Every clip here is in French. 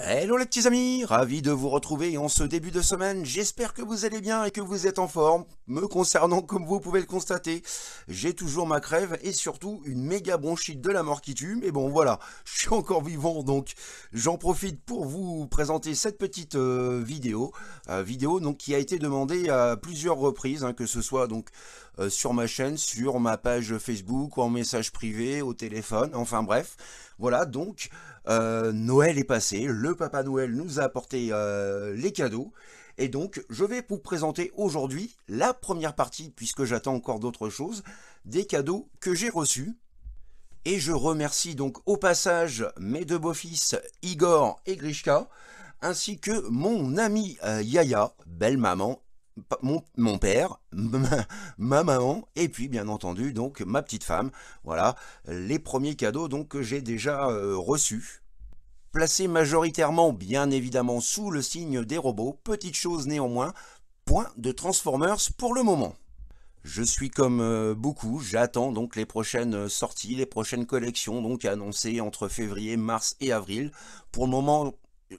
Hello les petits amis, ravi de vous retrouver en ce début de semaine. J'espère que vous allez bien et que vous êtes en forme. Me concernant, comme vous pouvez le constater, j'ai toujours ma crève et surtout une méga bronchite de la mort qui tue. Mais bon voilà, je suis encore vivant donc j'en profite pour vous présenter cette petite euh, vidéo. Euh, vidéo donc qui a été demandée à plusieurs reprises, hein, que ce soit donc euh, sur ma chaîne, sur ma page Facebook, ou en message privé, au téléphone, enfin bref. Voilà, donc euh, Noël est passé, le Papa Noël nous a apporté euh, les cadeaux. Et donc, je vais vous présenter aujourd'hui la première partie, puisque j'attends encore d'autres choses, des cadeaux que j'ai reçus. Et je remercie donc au passage mes deux beaux-fils, Igor et Grishka, ainsi que mon ami euh, Yaya, belle maman mon, père, ma, maman, et puis bien entendu donc ma petite femme. Voilà les premiers cadeaux donc que j'ai déjà euh, reçus. Placés majoritairement bien évidemment sous le signe des robots, petite chose néanmoins, point de Transformers pour le moment. Je suis comme euh, beaucoup, j'attends donc les prochaines euh, sorties, les prochaines collections donc annoncées entre février, mars et avril. Pour le moment,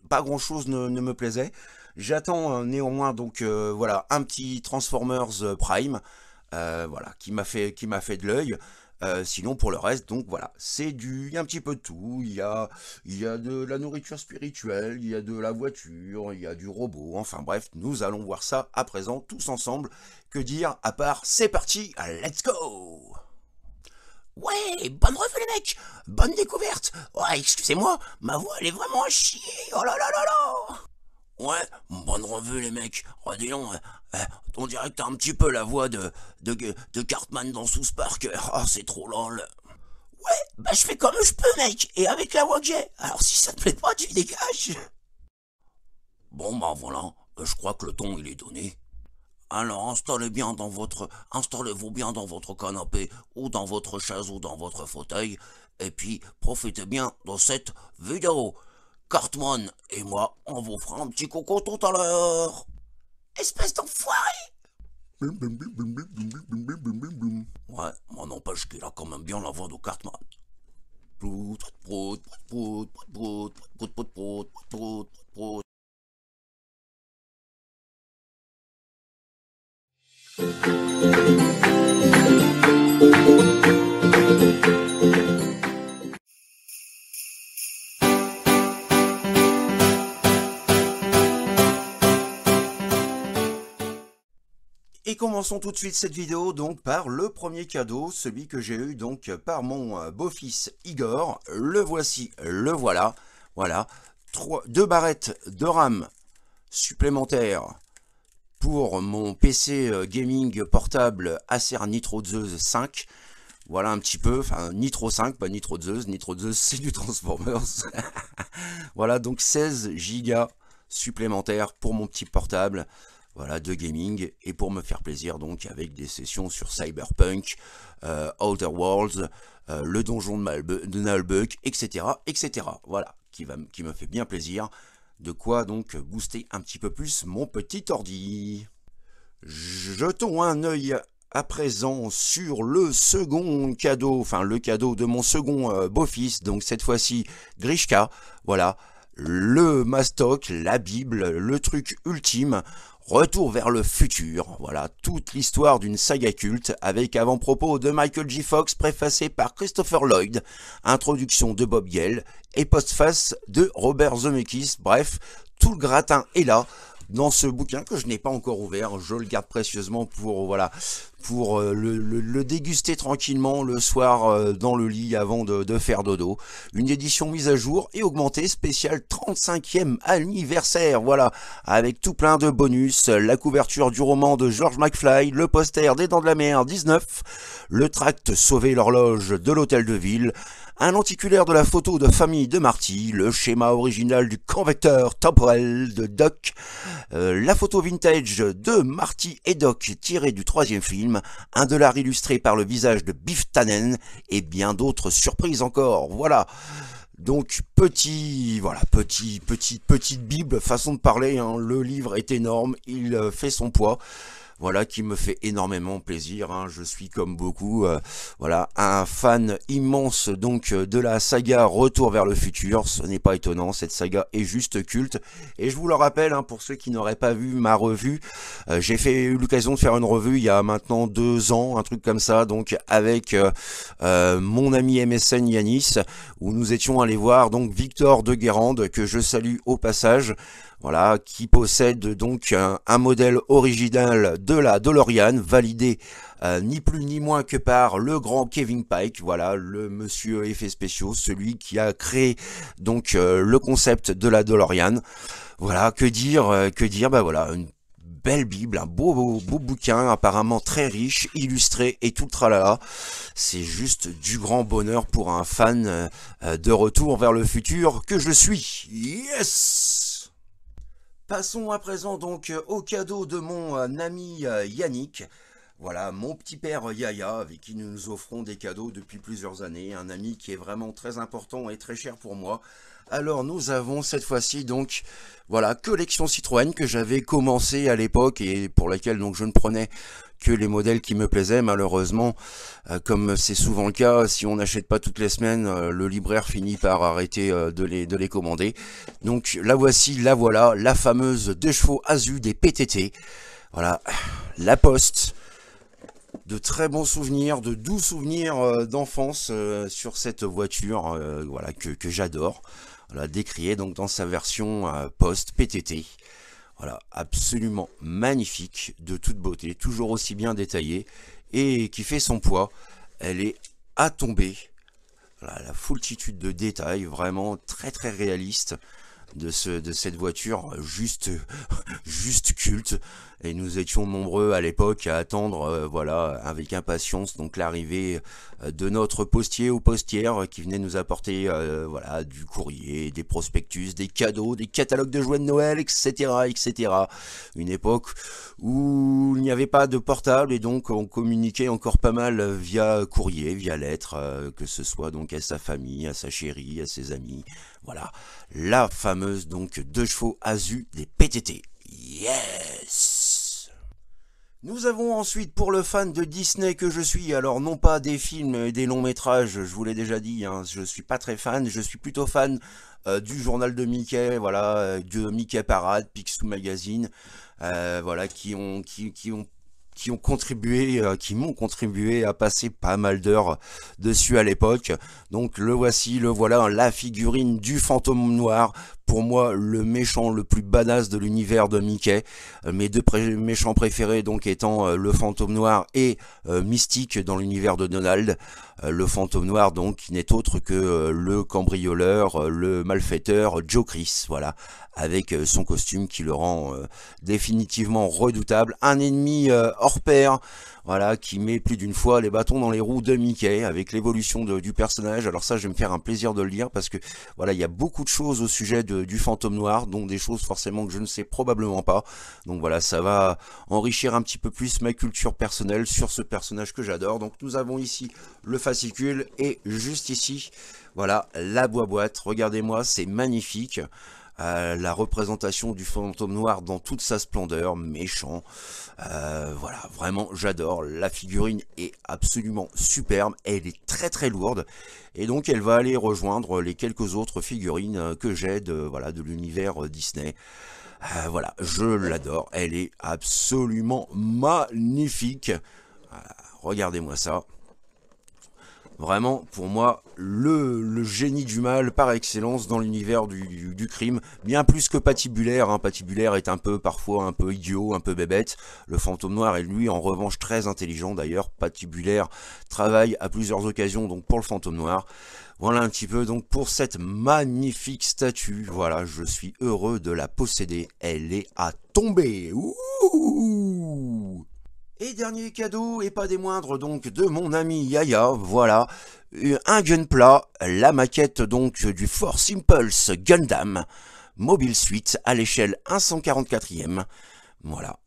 pas grand chose ne me plaisait. J'attends euh, néanmoins donc euh, voilà un petit Transformers euh, Prime, voilà qui m'a fait qui m'a fait de l'œil. sinon pour le reste, donc voilà, c'est du, il y a un petit peu de tout, il y a, il y a de la nourriture spirituelle, il y a de la voiture, il y a du robot, enfin bref, nous allons voir ça à présent tous ensemble. Que dire à part c'est parti, let's go Ouais, bonne revue les mecs, bonne découverte. Ouais, excusez-moi, ma voix elle est vraiment à chier. Oh là là là là. Ouais, bonne revue les mecs. Oh, dis donc, eh, eh, on dirait un petit peu la voix de, de, Cartman dans Sous Park. Oh, c'est trop lol. Ouais, bah je fais comme je peux mec, et avec la voix que j'ai. Alors si ça te plaît pas, tu dégages. Bon bah voilà, euh, je crois que le ton il est donné. Alors installez bien dans votre, installez-vous bien dans votre canapé ou dans votre chaise ou dans votre fauteuil, et puis profitez bien de cette vidéo. Cartman et moi, on vous fera un petit coco tout à l'heure. Espèce d'enfoiré Ouais, mais n'empêche qu'il a quand même bien la voix de Cartman. commençons tout de suite cette vidéo donc par le premier cadeau, celui que j'ai eu donc par mon euh, beau-fils Igor. Le voici, le voilà. Voilà, deux barrettes de RAM supplémentaires pour mon PC euh, gaming portable Acer Nitro Zeus 5. Voilà un petit peu, enfin Nitro 5, pas Nitro Zeus, Nitro Zeus c'est du Transformers. voilà donc 16 Go supplémentaires pour mon petit portable voilà, de gaming, et pour me faire plaisir donc avec des sessions sur Cyberpunk, euh, Outer Worlds, euh, le donjon de, Nalbuck, etc., etc. Voilà, qui, va, qui me fait bien plaisir, de quoi donc booster un petit peu plus mon petit ordi. Jetons un œil à présent sur le second cadeau, enfin le cadeau de mon second euh, beau-fils, donc cette fois-ci Grishka, voilà, le mastoc, la Bible, le truc ultime. Retour vers le futur, voilà toute l'histoire d'une saga culte avec avant-propos de Michael J. Fox préfacé par Christopher Lloyd, introduction de Bob Gale et postface de Robert Zemeckis, bref, tout le gratin est là dans ce bouquin que je n'ai pas encore ouvert. Je le garde précieusement pour voilà pour euh, le, déguster tranquillement le soir euh, dans le lit avant de, de, faire dodo. Une édition mise à jour et augmentée spéciale 35e anniversaire. Voilà, avec tout plein de bonus, la couverture du roman de George McFly, le poster des Dents de la Mer 19, le tract Sauver l'horloge de l'hôtel de ville, un lenticulaire de la photo de famille de Marty, le schéma original du convecteur temporel de Doc, euh, la photo vintage de Marty et Doc tirée du troisième film, un dollar illustré par le visage de Biff Tannen et bien d'autres surprises encore. Voilà. Donc petit, voilà, petit, petit, petite bible, façon de parler. Hein. Le livre est énorme, il euh, fait son poids voilà, qui me fait énormément plaisir. Hein. Je suis comme beaucoup, euh, voilà, un fan immense donc euh, de la saga Retour vers le futur. Ce n'est pas étonnant, cette saga est juste culte. Et je vous le rappelle, hein, pour ceux qui n'auraient pas vu ma revue, euh, j'ai fait l'occasion de faire une revue il y a maintenant deux ans, un truc comme ça, donc avec mon ami MSN Yanis, où nous étions allés voir donc Victor de Guérande, que je salue au passage voilà, qui possède donc un, modèle original de la DeLorean, validé euh, ni plus ni moins que par le grand Kevin Pike, voilà, le monsieur effet spéciaux, celui qui a créé donc euh, le concept de la DeLorean. Voilà, que dire, euh, que dire, bah voilà, une belle Bible, un beau, beau, beau, bouquin, apparemment très riche, illustré et tout le tralala. C'est juste du grand bonheur pour un fan de Retour vers le futur que je suis. Yes Passons à présent donc euh, au cadeau de mon euh, ami euh, Yannick. Voilà, mon petit père Yaya, avec qui nous nous offrons des cadeaux depuis plusieurs années, un ami qui est vraiment très important et très cher pour moi. Alors nous avons cette fois-ci donc, voilà, collection Citroën que j'avais commencé à l'époque et pour laquelle donc je ne prenais que les modèles qui me plaisaient. Malheureusement, euh, comme c'est souvent le cas, si on n'achète pas toutes les semaines, euh, le libraire finit par arrêter euh, de les, commander. Donc la voici, la voilà, la fameuse deux chevaux Azu des PTT. Voilà, la poste de très bons souvenirs, de doux souvenirs d'enfance sur cette voiture voilà, que, j'adore. La décriée donc dans sa version Poste ptt voilà, absolument magnifique, de toute beauté, toujours aussi bien détaillée, et qui fait son poids. Elle est à tomber. Voilà, la foultitude de détails, vraiment très très réaliste de, cette voiture juste, juste culte. Et nous étions nombreux à l'époque à attendre, euh, voilà, avec impatience, donc l'arrivée euh, de notre postier ou postière qui venait nous apporter, euh, voilà, du courrier, des prospectus, des cadeaux, des catalogues de jouets de Noël, etc., etc. Une époque où il n'y avait pas de portable et donc on communiquait encore pas mal euh, via courrier, via lettre, euh, que ce soit donc à sa famille, à sa chérie, à ses amis. Voilà, la fameuse donc deux chevaux Azu des PTT. Yes Nous avons ensuite pour le fan de Disney que je suis, alors non pas des films et des longs métrages, je vous l'ai déjà dit, je hein, je suis pas très fan, je suis plutôt fan euh, du journal de Mickey, voilà, de Mickey Parade, Picsou Magazine. Euh, voilà, qui ont, qui, ont qui ont contribué, euh, qui m'ont contribué à passer pas mal d'heures dessus à l'époque. Donc le voici, le voilà, la figurine du fantôme noir pour moi le méchant le plus badass de l'univers de Mickey. Euh, mes deux méchants préférés donc étant euh, le fantôme noir et euh, Mystique dans l'univers de Donald. le fantôme noir donc qui n'est autre que le cambrioleur, le malfaiteur Joe Chris, voilà, avec son costume qui le rend définitivement redoutable. Un ennemi hors pair voilà, qui met plus d'une fois les bâtons dans les roues de Mickey avec l'évolution du personnage. Alors ça, je vais me faire un plaisir de le lire parce que voilà, il y a beaucoup de choses au sujet du fantôme noir, dont des choses forcément que je ne sais probablement pas. Donc voilà, ça va enrichir un petit peu plus ma culture personnelle sur ce personnage que j'adore. Donc nous avons ici le fascicule et juste ici, voilà, la boîte. Regardez-moi, c'est magnifique. Euh, la représentation du fantôme noir dans toute sa splendeur, méchant. Euh, voilà, vraiment, j'adore. La figurine est absolument superbe, elle est très très lourde, et donc elle va aller rejoindre les quelques autres figurines euh, que j'ai de voilà, de l'univers Disney. voilà, je l'adore, elle est absolument magnifique. Regardez-moi ça. Vraiment, pour moi, le, génie du mal par excellence dans l'univers du, crime, bien plus que Patibulaire. Hein. Patibulaire est un peu, parfois, un peu idiot, un peu bébête. Le fantôme noir est, lui, en revanche, très intelligent. D'ailleurs, Patibulaire travaille à plusieurs occasions donc pour le fantôme noir. Voilà un petit peu donc pour cette magnifique statue. Voilà, je suis heureux de la posséder. Elle est à tomber. Ouh et dernier cadeau, et pas des moindres, donc de mon ami Yaya, voilà, euh, un gunpla, la maquette donc du Force Impulse Gundam, Mobile Suite à l'échelle 144e, voilà.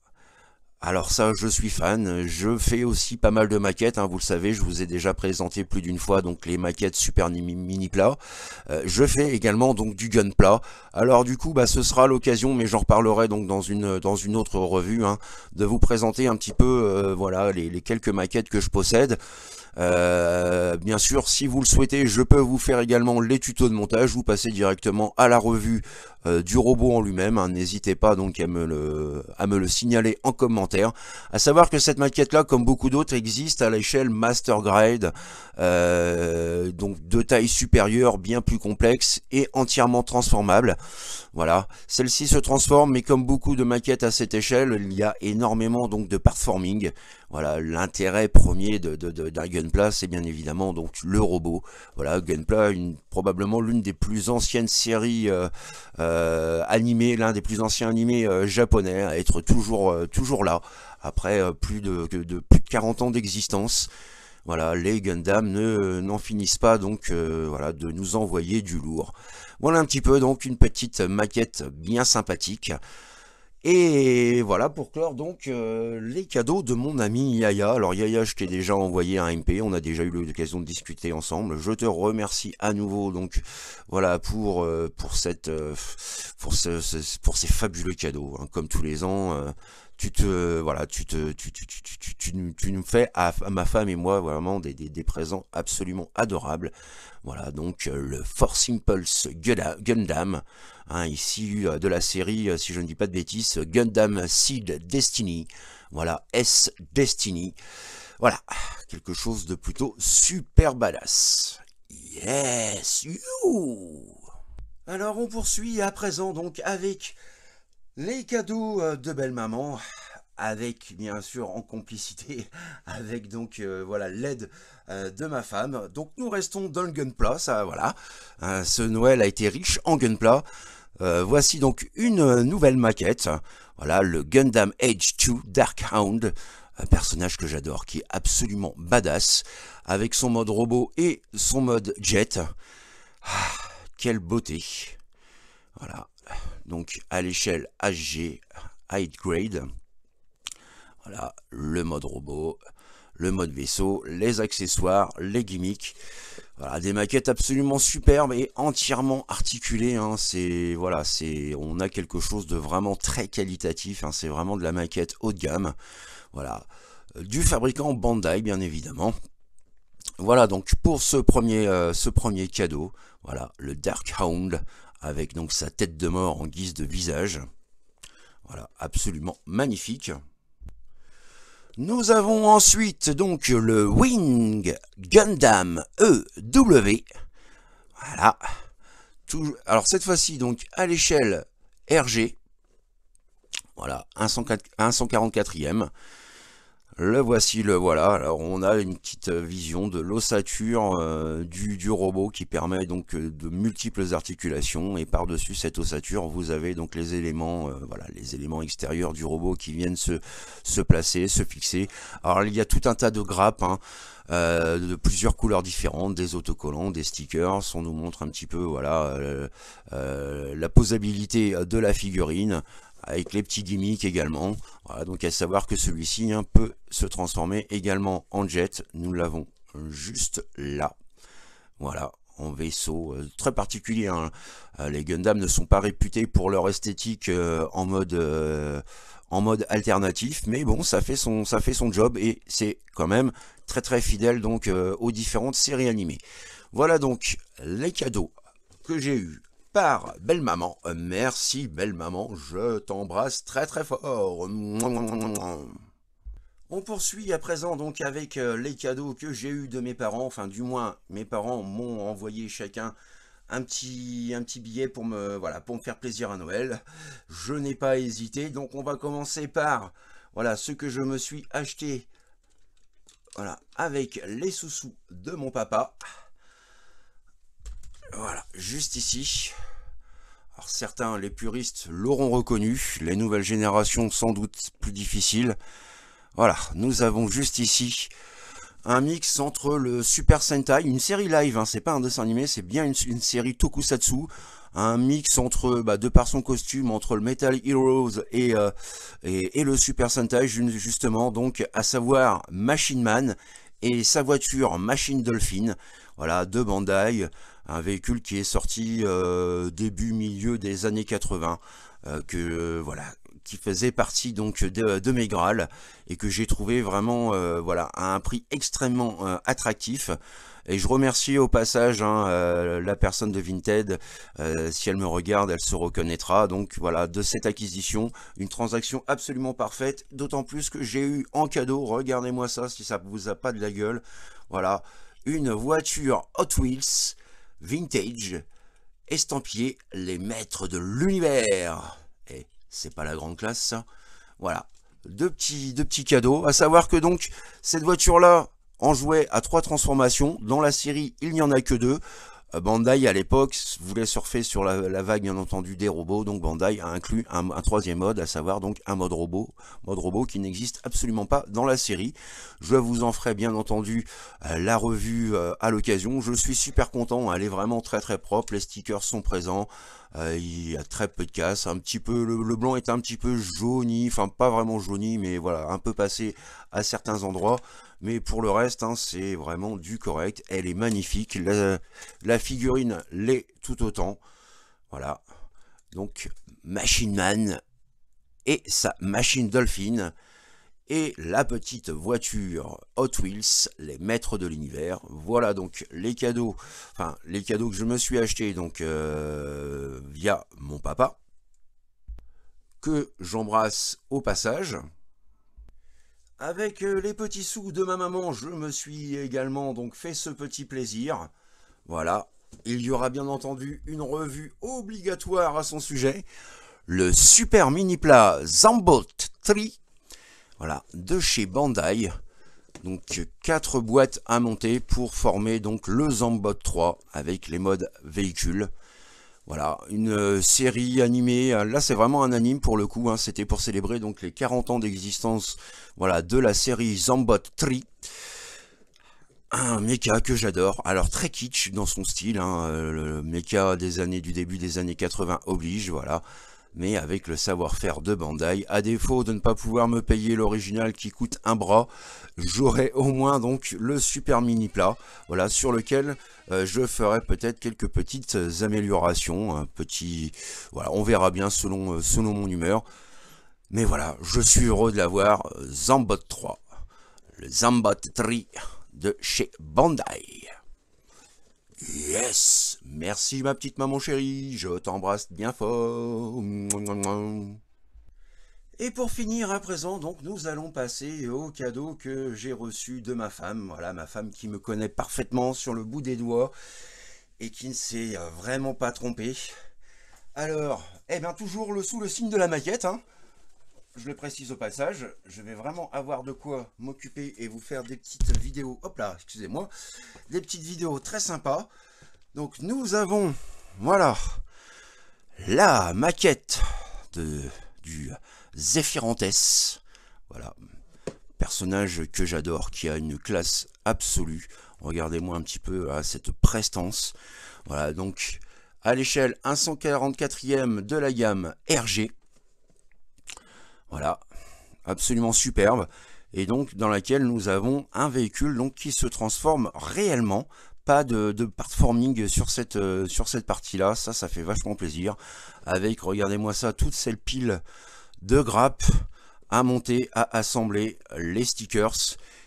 Alors ça, je suis fan. Je fais aussi pas mal de maquettes. Hein, vous le savez, je vous ai déjà présenté plus d'une fois donc les maquettes super mini plat. Euh, je fais également donc du gun plat. Alors du coup, bah, ce sera l'occasion, mais j'en reparlerai donc dans une dans une autre revue, hein, de vous présenter un petit peu euh, voilà les, quelques maquettes que je possède. Euh, bien sûr, si vous le souhaitez, je peux vous faire également les tutos de montage. Vous passez directement à la revue euh, du robot en lui-même. Hein. N'hésitez pas donc à me, le, signaler en commentaire. À savoir que cette maquette-là, comme beaucoup d'autres, existe à l'échelle Master Grade, euh, donc de taille supérieure, bien plus complexe et entièrement transformable. Voilà, celle-ci se transforme, mais comme beaucoup de maquettes à cette échelle, il y a énormément donc de performing. Voilà, l'intérêt premier d'un de, Gunpla, c'est bien évidemment donc le robot. Voilà, Gunpla, probablement l'une des plus anciennes séries euh, euh, animé, l'un des plus anciens animés euh, japonais, à être toujours, euh, toujours là, après plus de, plus de 40 ans d'existence. Voilà, les Gundam n'en finissent pas donc voilà, de nous envoyer du lourd. Voilà un petit peu donc une petite maquette bien sympathique. Et voilà pour clore donc euh, les cadeaux de mon ami Yaya. Alors Yaya, je t'ai déjà envoyé un MP, on a déjà eu l'occasion de discuter ensemble. Je te remercie à nouveau donc voilà pour euh, pour cette euh, pour ce, ce, pour ces fabuleux cadeaux. Hein. Comme tous les ans, tu te voilà tu te tu, nous fais à, ma femme et moi vraiment des, présents absolument adorables voilà donc euh, le Force Impulse Gundam hein, ici euh, de la série euh, si je ne dis pas de bêtises Gundam Seed Destiny voilà S Destiny voilà quelque chose de plutôt super badass yes you alors on poursuit à présent donc avec les cadeaux euh, de belle maman avec bien sûr en complicité avec donc euh, voilà l'aide euh, de ma femme donc nous restons dans le gunpla ça voilà ce Noël a été riche en gunpla voici donc une nouvelle maquette voilà le Gundam Age 2 Dark Hound un personnage que j'adore qui est absolument badass avec son mode robot et son mode jet ah, quelle beauté voilà donc à l'échelle HG High Grade. Voilà, le mode robot, le mode vaisseau, les accessoires, les gimmicks. Voilà, des maquettes absolument superbes et entièrement articulées. Hein. C'est voilà, c'est on a quelque chose de vraiment très qualitatif. Hein. C'est vraiment de la maquette haut de gamme. Voilà, euh, du fabricant Bandai bien évidemment. Voilà donc pour ce premier, euh, ce premier cadeau, voilà le Dark Hound avec donc sa tête de mort en guise de visage. Voilà, absolument magnifique. Nous avons ensuite donc le Wing Gundam EW. Voilà. alors cette fois-ci donc à l'échelle RG. Voilà, 144e. Le voici, le voilà. Alors on a une petite euh, vision de l'ossature euh, du, robot qui permet donc euh, de multiples articulations et par-dessus cette ossature vous avez donc les éléments, voilà, les éléments extérieurs du robot qui viennent se, placer, se fixer. Alors il y a tout un tas de grappes hein, de plusieurs couleurs différentes, des autocollants, des stickers. On nous montre un petit peu voilà la posabilité de la figurine avec les petits gimmicks également. Voilà, donc à savoir que celui-ci un hein, peut se transformer également en jet. Nous l'avons juste là. Voilà, en vaisseau euh, très particulier. Hein. Euh, les Gundam ne sont pas réputés pour leur esthétique euh, en mode en mode alternatif, mais bon, ça fait son ça fait son job et c'est quand même très très fidèle donc aux différentes séries animées. Voilà donc les cadeaux que j'ai eu par Belle Maman. Merci Belle Maman, je t'embrasse très très fort. On poursuit à présent donc avec euh, les cadeaux que j'ai eu de mes parents, enfin du moins mes parents m'ont envoyé chacun un petit, un petit billet pour me, voilà, pour me faire plaisir à Noël. Je n'ai pas hésité, donc on va commencer par voilà, ce que je me suis acheté voilà, avec les sous-sous de mon papa. Voilà, juste ici. Alors certains, les puristes, l'auront reconnu. Les nouvelles générations, sans doute plus difficiles. Voilà, nous avons juste ici un mix entre le Super Sentai, une série live, hein, c'est pas un dessin animé, c'est bien une, série tokusatsu, un mix entre, bah, de par son costume, entre le Metal Heroes et, euh, et, le Super Sentai, justement, donc à savoir Machine Man et sa voiture Machine Dolphin, voilà, deux Bandai, un véhicule qui est sorti euh, début milieu des années 80 euh, que euh, voilà qui faisait partie donc de, mes Graal et que j'ai trouvé vraiment voilà à un prix extrêmement attractif et je remercie au passage hein, la personne de Vinted si elle me regarde elle se reconnaîtra donc voilà de cette acquisition une transaction absolument parfaite d'autant plus que j'ai eu en cadeau regardez-moi ça si ça vous a pas de la gueule voilà une voiture Hot Wheels vintage, estampillé les maîtres de l'univers. Et c'est pas la grande classe ça Voilà, deux petits, deux petits cadeaux. À savoir que donc, cette voiture là, en jouait à trois transformations. Dans la série, il n'y en a que deux. Euh, Bandai à l'époque voulait surfer sur la, vague bien entendu des robots, donc Bandai a inclus un, troisième mode, à savoir donc un mode robot, mode robot qui n'existe absolument pas dans la série. Je vous en ferai bien entendu euh, la revue euh, à l'occasion. Je suis super content, elle est vraiment très très propre, les stickers sont présents. Euh, il y a très peu de casse, un petit peu le, blanc est un petit peu jauni, enfin pas vraiment jauni, mais voilà, un peu passé à certains endroits. Mais pour le reste, hein, c'est vraiment du correct. Elle est magnifique. La, figurine l'est tout autant. Voilà. Donc Machine Man et sa machine Dolphine et la petite voiture Hot Wheels, les maîtres de l'univers. Voilà donc les cadeaux, enfin les cadeaux que je me suis acheté donc euh, via mon papa, que j'embrasse au passage. Avec euh, les petits sous de ma maman, je me suis également donc fait ce petit plaisir. Voilà, il y aura bien entendu une revue obligatoire à son sujet. Le super mini plat Zambot Tri voilà, de chez Bandai. Donc 4 boîtes à monter pour former donc le Zambot 3 avec les modes véhicules. Voilà, une euh, série animée, euh, là c'est vraiment un anime pour le coup, hein. c'était pour célébrer donc les 40 ans d'existence voilà, de la série Zambot 3. Un mecha que j'adore, alors très kitsch dans son style, hein. euh, le mecha des années du début des années 80 oblige, voilà mais avec le savoir-faire de Bandai. À défaut de ne pas pouvoir me payer l'original qui coûte un bras, j'aurai au moins donc le super mini plat, voilà, sur lequel euh, je ferai peut-être quelques petites améliorations, un petit, voilà, on verra bien selon, euh, selon mon humeur. Mais voilà, je suis heureux de l'avoir, euh, Zambot 3, le Zambot 3 de chez Bandai. Yes Merci ma petite maman chérie, je t'embrasse bien fort. Et pour finir à présent, donc nous allons passer au cadeau que j'ai reçu de ma femme. Voilà, ma femme qui me connaît parfaitement sur le bout des doigts et qui ne s'est euh, vraiment pas trompée. Alors, eh bien toujours le, sous le signe de la maquette, hein. je le précise au passage, je vais vraiment avoir de quoi m'occuper et vous faire des petites vidéos, hop là, excusez-moi, des petites vidéos très sympas. Donc nous avons, voilà, la maquette de, du Zephyrantes, Voilà, personnage que j'adore, qui a une classe absolue. Regardez-moi un petit peu à hein, cette prestance. Voilà, donc à l'échelle 144e de la gamme RG. Voilà, absolument superbe. Et donc dans laquelle nous avons un véhicule donc, qui se transforme réellement pas de, part forming sur cette, euh, sur cette partie-là. Ça, ça fait vachement plaisir. Avec, regardez-moi ça, toute cette pile de grappes à monter, à assembler les stickers.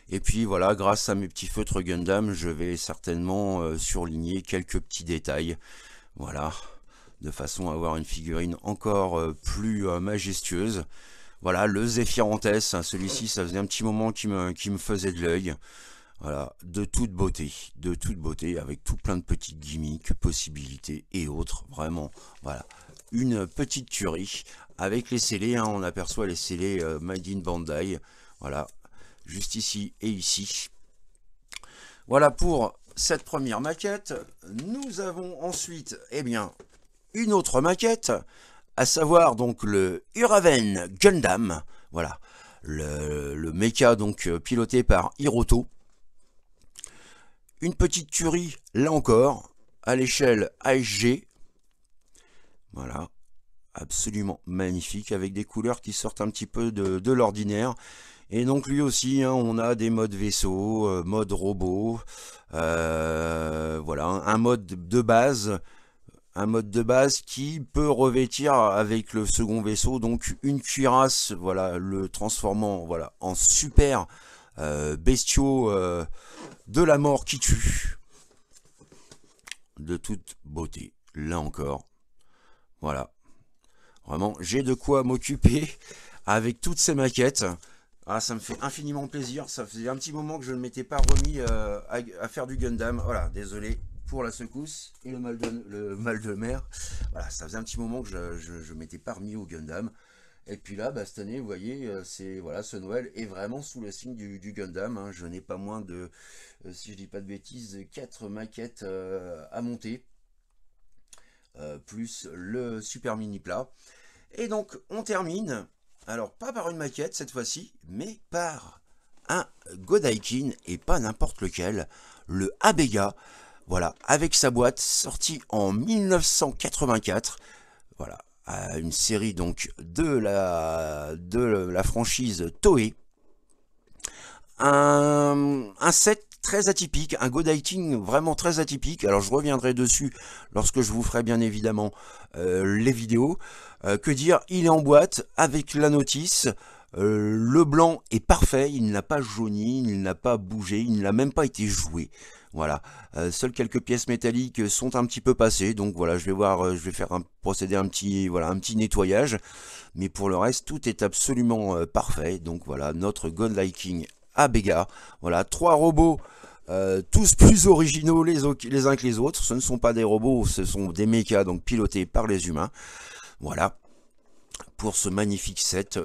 Et puis voilà, grâce à mes petits feutres Gundam, je vais certainement euh, surligner quelques petits détails. Voilà, de façon à avoir une figurine encore euh, plus majestueuse. Voilà, le Zephyrantes, hein, celui-ci ça faisait un petit moment qui me, qui me faisait de l'œil. Voilà, de toute beauté, de toute beauté, avec tout plein de petites gimmicks, possibilités et autres, vraiment, voilà. Une petite tuerie, avec les scellés, hein, on aperçoit les scellés euh, Made in Bandai, voilà, juste ici et ici. Voilà pour cette première maquette. Nous avons ensuite, eh bien, une autre maquette, à savoir donc le Uraven Gundam, voilà, le, le mecha donc euh, piloté par Hiroto, une petite tuerie, là encore, à l'échelle HG. Voilà, absolument magnifique, avec des couleurs qui sortent un petit peu de, l'ordinaire. Et donc lui aussi, hein, on a des modes vaisseau, euh, mode robot, euh, voilà, un mode de base, un mode de base qui peut revêtir avec le second vaisseau donc une cuirasse, voilà, le transformant voilà en super euh, bestiaux de la mort qui tue. De toute beauté, là encore. Voilà. Vraiment, j'ai de quoi m'occuper avec toutes ces maquettes. Ah, ça me fait infiniment plaisir. Ça faisait un petit moment que je ne m'étais pas remis euh, à, faire du Gundam. Voilà, désolé pour la secousse et le mal de, le mal de mer. Voilà, ça faisait un petit moment que je ne m'étais pas remis au Gundam. Et puis là, bah, cette année, vous voyez, euh, c'est voilà, ce Noël est vraiment sous le signe du, Gundam. Hein. Je n'ai pas moins de, euh, si je dis pas de bêtises, 4 maquettes euh, à monter. plus le super mini plat. Et donc, on termine, alors pas par une maquette cette fois-ci, mais par un Godaikin, et pas n'importe lequel, le Abega, voilà, avec sa boîte, sortie en 1984, voilà, une série donc de la, de la franchise Toei. Un, set très atypique, un goditing vraiment très atypique. Alors je reviendrai dessus lorsque je vous ferai bien évidemment euh, les vidéos. Euh, que dire, il est en boîte avec la notice. Euh, le blanc est parfait, il n'a pas jauni, il n'a pas bougé, il n'a même pas été joué. Voilà. Euh, seules quelques pièces métalliques sont un petit peu passées, donc voilà, je vais voir, euh, je vais faire un, procéder un petit, voilà, un petit nettoyage. Mais pour le reste, tout est absolument euh, parfait. Donc voilà, notre gun liking à Béga. Voilà, trois robots. tous plus originaux les, uns que les autres. Ce ne sont pas des robots, ce sont des mechas, donc pilotés par les humains. Voilà, pour ce magnifique set,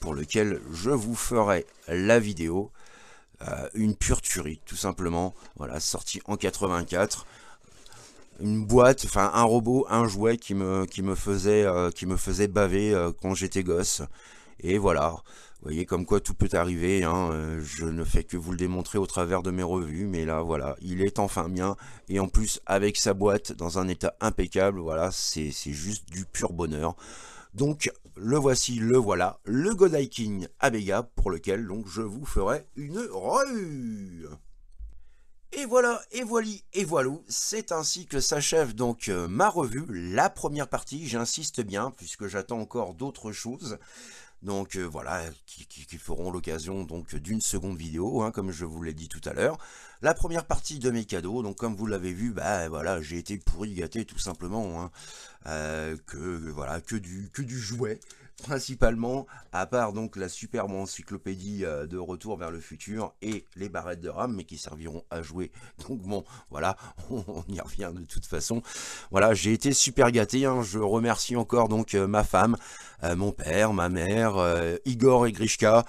pour lequel je vous ferai la vidéo. Euh, une pure tuerie, tout simplement. Voilà, sorti en 84. Une boîte, enfin un robot, un jouet qui me, qui me, faisait, euh, qui me faisait baver euh, quand j'étais gosse. Et voilà, vous voyez comme quoi tout peut arriver, hein. je ne fais que vous le démontrer au travers de mes revues, mais là voilà, il est enfin bien, et en plus avec sa boîte dans un état impeccable, voilà, c'est juste du pur bonheur. Donc le voici, le voilà, le Godai King Abega, pour lequel donc je vous ferai une revue. Et voilà, et voili, et voilou, c'est ainsi que s'achève donc euh, ma revue, la première partie, j'insiste bien, puisque j'attends encore d'autres choses donc euh, voilà, qui, feront l'occasion donc d'une seconde vidéo, hein, comme je vous l'ai dit tout à l'heure. La première partie de mes cadeaux, donc comme vous l'avez vu, bah voilà, j'ai été pourri gâté tout simplement, hein. euh, que voilà, que du que du jouet, principalement, à part donc la superbe encyclopédie euh, de Retour vers le futur et les barrettes de rame, mais qui serviront à jouer. Donc bon, voilà, on y revient de toute façon. Voilà, j'ai été super gâté, hein. je remercie encore donc euh, ma femme, euh, mon père, ma mère, Igor et Grishka,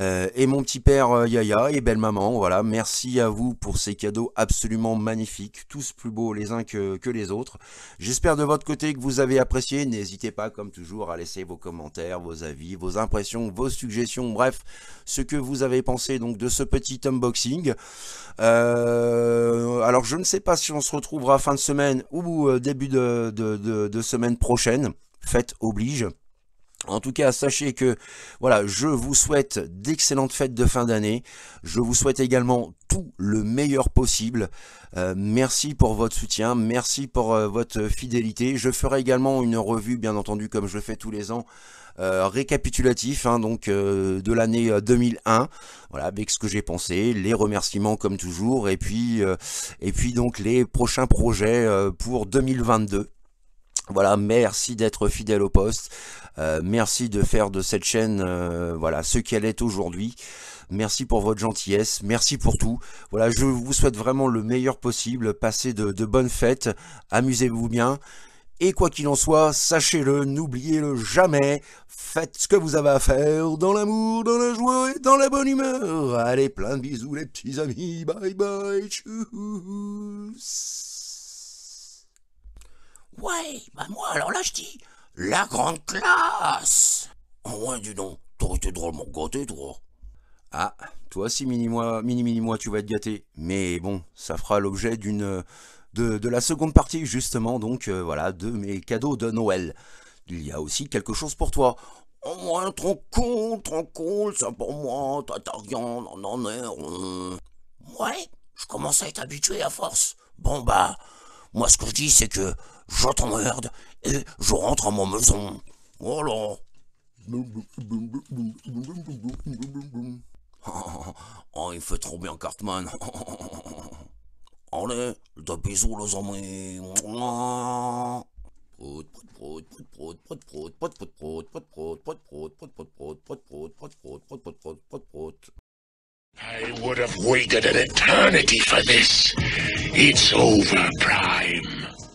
euh, et mon petit père euh, Yaya et belle maman, voilà, merci à vous pour ces cadeaux absolument magnifiques, tous plus beaux les uns que, les autres. J'espère de votre côté que vous avez apprécié, n'hésitez pas comme toujours à laisser vos commentaires, vos avis, vos impressions, vos suggestions, bref, ce que vous avez pensé donc de ce petit unboxing. Euh, alors je ne sais pas si on se retrouvera fin de semaine ou début de, semaine prochaine, faites oblige. En tout cas, sachez que voilà, je vous souhaite d'excellentes fêtes de fin d'année. Je vous souhaite également tout le meilleur possible. Euh, merci pour votre soutien, merci pour euh, votre fidélité. Je ferai également une revue, bien entendu, comme je le fais tous les ans, euh, récapitulatif hein, donc de l'année 2001 voilà avec ce que j'ai pensé les remerciements comme toujours et puis et puis donc les prochains projets pour 2022 voilà, merci d'être fidèle au poste. Euh, merci de faire de cette chaîne euh, voilà ce qu'elle est aujourd'hui. Merci pour votre gentillesse, merci pour tout. Voilà, je vous souhaite vraiment le meilleur possible. Passez de, de bonnes fêtes, amusez-vous bien. Et quoi qu'il en soit, sachez-le, n'oubliez-le jamais. Faites ce que vous avez à faire dans l'amour, dans la joie et dans la bonne humeur. Allez, plein de bisous les petits amis. Bye bye. Tchuss. Ouais, bah moi, alors là, je dis la grande classe Oh ouais, dis donc, t'aurais été drôlement gâté, toi Ah, toi aussi, mini-moi, mini-mini-moi, tu vas être gâté. Mais bon, ça fera l'objet d'une... De, la seconde partie, justement, donc, euh, voilà, de mes cadeaux de Noël. Il y a aussi quelque chose pour toi. Au moins trop cool, trop cool, ça pour moi, t'as rien, non, non, non, Ouais, je commence à être habitué à force. Bon, bah, moi, ce que je dis, c'est que je t'emmerde et je rentre à ma maison. Voilà. Oh, il fait trop bien Cartman. Allez, bisous les amis. I would have waited an eternity for this. It's over, Prime.